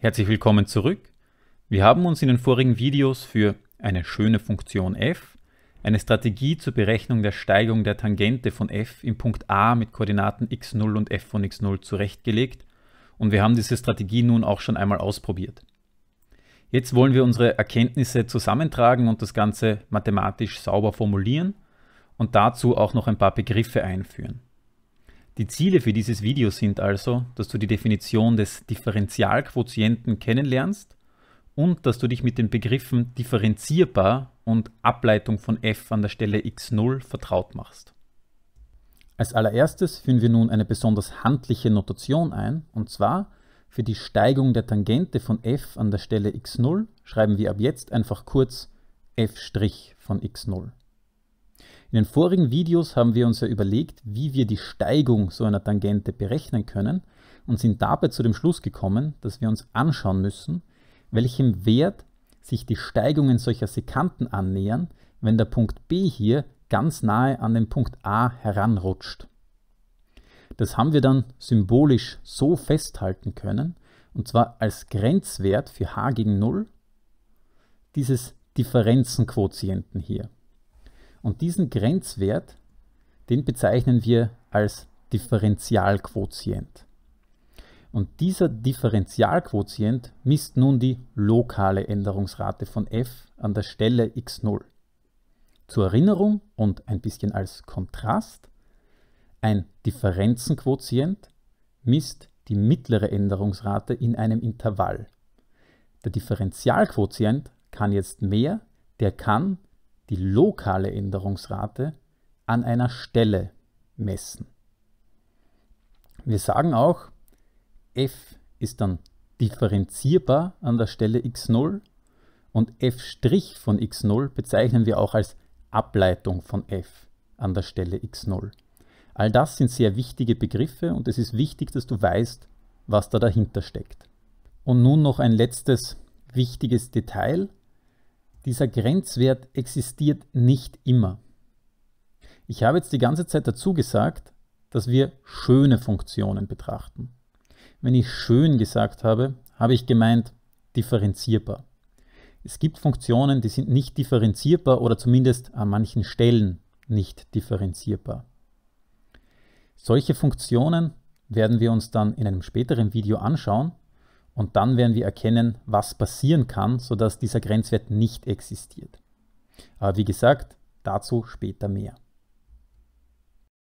Herzlich willkommen zurück. Wir haben uns in den vorigen Videos für eine schöne Funktion f, eine Strategie zur Berechnung der Steigung der Tangente von f im Punkt a mit Koordinaten x0 und f von x0 zurechtgelegt und wir haben diese Strategie nun auch schon einmal ausprobiert. Jetzt wollen wir unsere Erkenntnisse zusammentragen und das Ganze mathematisch sauber formulieren und dazu auch noch ein paar Begriffe einführen. Die Ziele für dieses Video sind also, dass du die Definition des Differentialquotienten kennenlernst und dass du dich mit den Begriffen differenzierbar und Ableitung von f an der Stelle x0 vertraut machst. Als allererstes führen wir nun eine besonders handliche Notation ein, und zwar für die Steigung der Tangente von f an der Stelle x0 schreiben wir ab jetzt einfach kurz f' von x0. In den vorigen Videos haben wir uns ja überlegt, wie wir die Steigung so einer Tangente berechnen können und sind dabei zu dem Schluss gekommen, dass wir uns anschauen müssen, welchem Wert sich die Steigungen solcher Sekanten annähern, wenn der Punkt B hier ganz nahe an den Punkt A heranrutscht. Das haben wir dann symbolisch so festhalten können, und zwar als Grenzwert für h gegen 0 dieses Differenzenquotienten hier. Und diesen Grenzwert, den bezeichnen wir als Differentialquotient. Und dieser Differentialquotient misst nun die lokale Änderungsrate von f an der Stelle x0. Zur Erinnerung und ein bisschen als Kontrast, ein Differenzenquotient misst die mittlere Änderungsrate in einem Intervall. Der Differentialquotient kann jetzt mehr, der kann die lokale Änderungsrate an einer Stelle messen. Wir sagen auch, f ist dann differenzierbar an der Stelle x0 und f' von x0 bezeichnen wir auch als Ableitung von f an der Stelle x0. All das sind sehr wichtige Begriffe und es ist wichtig, dass du weißt, was da dahinter steckt. Und nun noch ein letztes wichtiges Detail. Dieser Grenzwert existiert nicht immer. Ich habe jetzt die ganze Zeit dazu gesagt, dass wir schöne Funktionen betrachten. Wenn ich schön gesagt habe, habe ich gemeint differenzierbar. Es gibt Funktionen, die sind nicht differenzierbar oder zumindest an manchen Stellen nicht differenzierbar. Solche Funktionen werden wir uns dann in einem späteren Video anschauen und dann werden wir erkennen, was passieren kann, sodass dieser Grenzwert nicht existiert. Aber wie gesagt, dazu später mehr.